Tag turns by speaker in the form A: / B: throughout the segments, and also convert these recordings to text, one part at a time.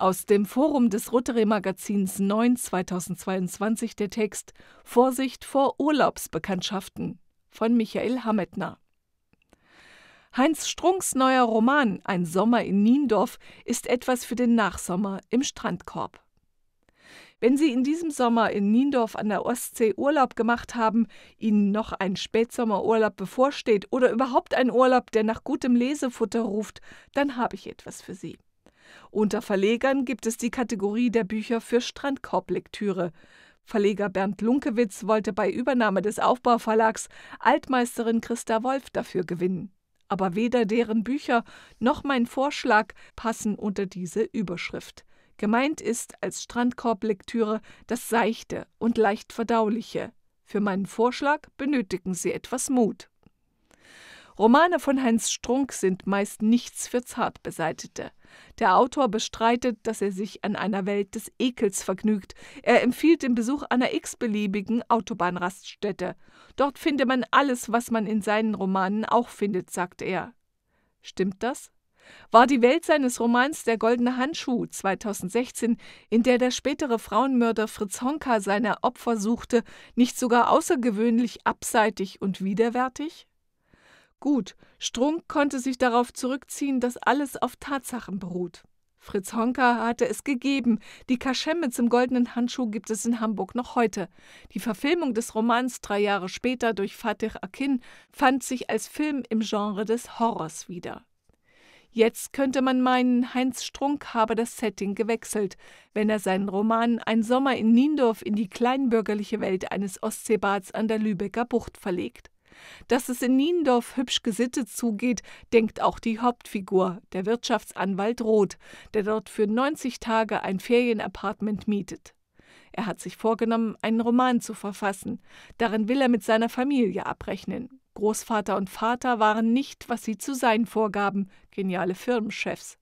A: Aus dem Forum des Rotary Magazins 9 2022 der Text Vorsicht vor Urlaubsbekanntschaften von Michael Hammetner. Heinz Strunks neuer Roman Ein Sommer in Niendorf ist etwas für den Nachsommer im Strandkorb. Wenn Sie in diesem Sommer in Niendorf an der Ostsee Urlaub gemacht haben, Ihnen noch ein Spätsommerurlaub bevorsteht oder überhaupt ein Urlaub, der nach gutem Lesefutter ruft, dann habe ich etwas für Sie. Unter Verlegern gibt es die Kategorie der Bücher für Strandkorblektüre. Verleger Bernd Lunkewitz wollte bei Übernahme des Aufbauverlags Altmeisterin Christa Wolf dafür gewinnen. Aber weder deren Bücher noch mein Vorschlag passen unter diese Überschrift. Gemeint ist als Strandkorblektüre das Seichte und leicht verdauliche. Für meinen Vorschlag benötigen sie etwas Mut. Romane von Heinz Strunk sind meist nichts für Zartbeseitete. Der Autor bestreitet, dass er sich an einer Welt des Ekels vergnügt. Er empfiehlt den Besuch einer x-beliebigen Autobahnraststätte. Dort finde man alles, was man in seinen Romanen auch findet, sagt er. Stimmt das? War die Welt seines Romans Der goldene Handschuh 2016, in der der spätere Frauenmörder Fritz Honka seine Opfer suchte, nicht sogar außergewöhnlich abseitig und widerwärtig? Gut, Strunk konnte sich darauf zurückziehen, dass alles auf Tatsachen beruht. Fritz Honka hatte es gegeben. Die Kaschemme zum goldenen Handschuh gibt es in Hamburg noch heute. Die Verfilmung des Romans drei Jahre später durch Fatih Akin fand sich als Film im Genre des Horrors wieder. Jetzt könnte man meinen, Heinz Strunk habe das Setting gewechselt, wenn er seinen Roman Ein Sommer in Niendorf in die kleinbürgerliche Welt eines Ostseebads an der Lübecker Bucht verlegt. Dass es in Niendorf hübsch gesittet zugeht, denkt auch die Hauptfigur, der Wirtschaftsanwalt Roth, der dort für 90 Tage ein Ferienapartment mietet. Er hat sich vorgenommen, einen Roman zu verfassen. Darin will er mit seiner Familie abrechnen. Großvater und Vater waren nicht, was sie zu sein vorgaben, geniale Firmenchefs.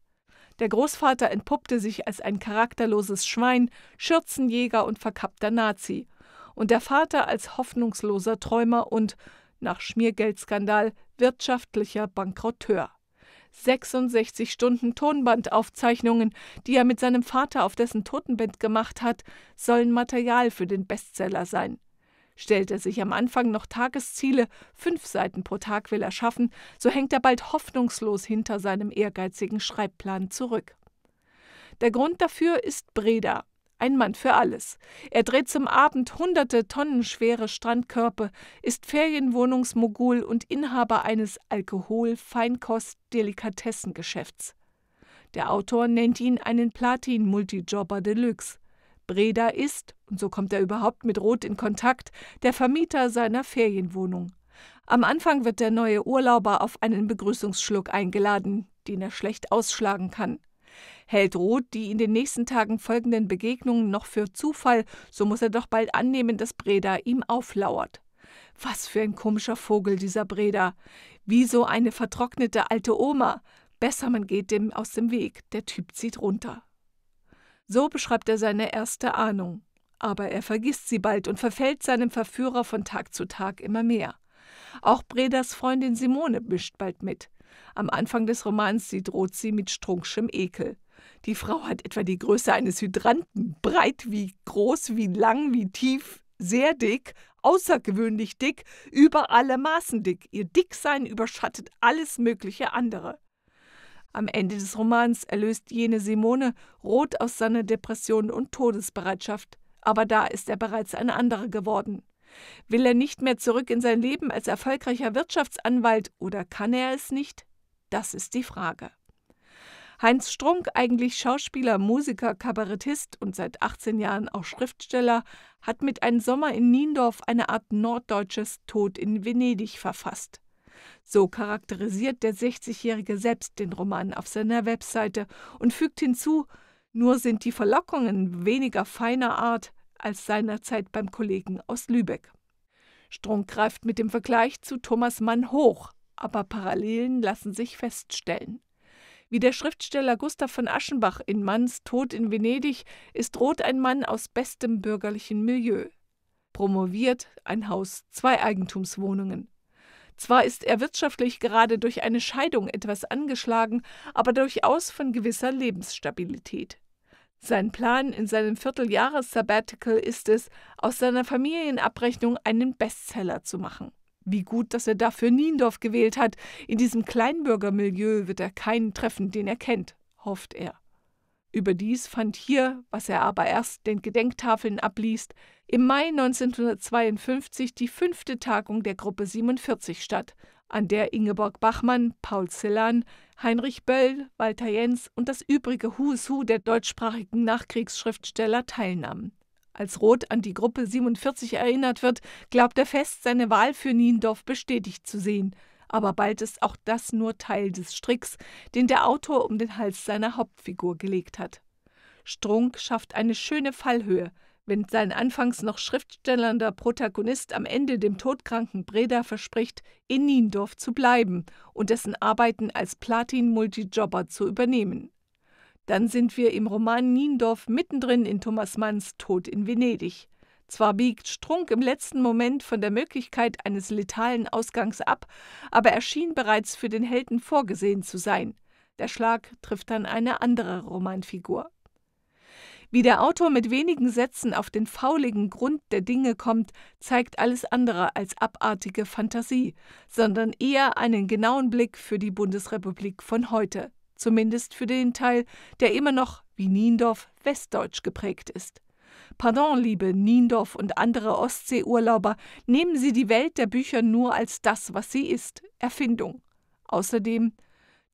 A: Der Großvater entpuppte sich als ein charakterloses Schwein, Schürzenjäger und verkappter Nazi, und der Vater als hoffnungsloser Träumer und nach Schmiergeldskandal wirtschaftlicher Bankrotteur. 66 Stunden Tonbandaufzeichnungen, die er mit seinem Vater auf dessen Totenband gemacht hat, sollen Material für den Bestseller sein. Stellt er sich am Anfang noch Tagesziele, fünf Seiten pro Tag will er schaffen, so hängt er bald hoffnungslos hinter seinem ehrgeizigen Schreibplan zurück. Der Grund dafür ist Breda, ein Mann für alles. Er dreht zum Abend hunderte Tonnen schwere Strandkörper, ist Ferienwohnungsmogul und Inhaber eines Alkohol-Feinkost-Delikatessengeschäfts. Der Autor nennt ihn einen Platin-Multijobber Deluxe. Breda ist, und so kommt er überhaupt mit Roth in Kontakt, der Vermieter seiner Ferienwohnung. Am Anfang wird der neue Urlauber auf einen Begrüßungsschluck eingeladen, den er schlecht ausschlagen kann. Hält Roth die in den nächsten Tagen folgenden Begegnungen noch für Zufall, so muss er doch bald annehmen, dass Breda ihm auflauert. Was für ein komischer Vogel dieser Breda. Wie so eine vertrocknete alte Oma. Besser man geht dem aus dem Weg, der Typ zieht runter. So beschreibt er seine erste Ahnung. Aber er vergisst sie bald und verfällt seinem Verführer von Tag zu Tag immer mehr. Auch Bredas Freundin Simone mischt bald mit. Am Anfang des Romans, sie droht sie mit strunkschem Ekel. Die Frau hat etwa die Größe eines Hydranten, breit wie groß, wie lang, wie tief, sehr dick, außergewöhnlich dick, über alle Maßen dick. Ihr Dicksein überschattet alles mögliche andere. Am Ende des Romans erlöst jene Simone rot aus seiner Depression und Todesbereitschaft, aber da ist er bereits ein anderer geworden. Will er nicht mehr zurück in sein Leben als erfolgreicher Wirtschaftsanwalt oder kann er es nicht? Das ist die Frage. Heinz Strunk, eigentlich Schauspieler, Musiker, Kabarettist und seit 18 Jahren auch Schriftsteller, hat mit einem Sommer in Niendorf eine Art norddeutsches Tod in Venedig verfasst. So charakterisiert der 60-Jährige selbst den Roman auf seiner Webseite und fügt hinzu, nur sind die Verlockungen weniger feiner Art als seinerzeit beim Kollegen aus Lübeck. Strunk greift mit dem Vergleich zu Thomas Mann hoch, aber Parallelen lassen sich feststellen. Wie der Schriftsteller Gustav von Aschenbach in Manns Tod in Venedig ist Roth ein Mann aus bestem bürgerlichen Milieu. Promoviert, ein Haus, zwei Eigentumswohnungen. Zwar ist er wirtschaftlich gerade durch eine Scheidung etwas angeschlagen, aber durchaus von gewisser Lebensstabilität. Sein Plan in seinem Vierteljahres-Sabbatical ist es, aus seiner Familienabrechnung einen Bestseller zu machen. Wie gut, dass er dafür Niendorf gewählt hat. In diesem Kleinbürgermilieu wird er keinen treffen, den er kennt, hofft er. Überdies fand hier, was er aber erst den Gedenktafeln abliest, im Mai 1952 die fünfte Tagung der Gruppe 47 statt, an der Ingeborg Bachmann, Paul Zillan, Heinrich Böll, Walter Jens und das übrige Who's der deutschsprachigen Nachkriegsschriftsteller teilnahmen. Als Roth an die Gruppe 47 erinnert wird, glaubt er fest, seine Wahl für Niendorf bestätigt zu sehen. Aber bald ist auch das nur Teil des Stricks, den der Autor um den Hals seiner Hauptfigur gelegt hat. Strunk schafft eine schöne Fallhöhe. Wenn sein anfangs noch schriftstellender Protagonist am Ende dem todkranken Breda verspricht, in Niendorf zu bleiben und dessen Arbeiten als Platin-Multijobber zu übernehmen. Dann sind wir im Roman Niendorf mittendrin in Thomas Manns Tod in Venedig. Zwar biegt Strunk im letzten Moment von der Möglichkeit eines letalen Ausgangs ab, aber er schien bereits für den Helden vorgesehen zu sein. Der Schlag trifft dann eine andere Romanfigur. Wie der Autor mit wenigen Sätzen auf den fauligen Grund der Dinge kommt, zeigt alles andere als abartige Fantasie, sondern eher einen genauen Blick für die Bundesrepublik von heute zumindest für den Teil, der immer noch wie Niendorf westdeutsch geprägt ist. Pardon, liebe Niendorf und andere Ostseeurlauber, nehmen Sie die Welt der Bücher nur als das, was sie ist, Erfindung. Außerdem,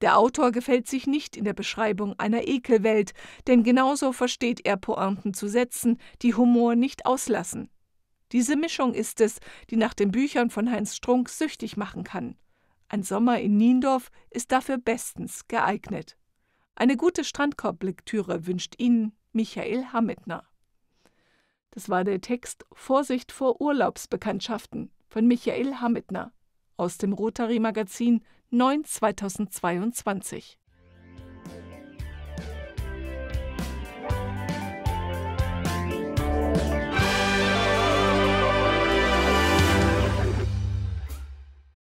A: der Autor gefällt sich nicht in der Beschreibung einer Ekelwelt, denn genauso versteht er Pointen zu setzen, die Humor nicht auslassen. Diese Mischung ist es, die nach den Büchern von Heinz Strunk süchtig machen kann. Ein Sommer in Niendorf ist dafür bestens geeignet. Eine gute Strandkorblektüre wünscht Ihnen Michael Hammetner. Das war der Text Vorsicht vor Urlaubsbekanntschaften von Michael Hammetner aus dem Rotary Magazin 9 2022.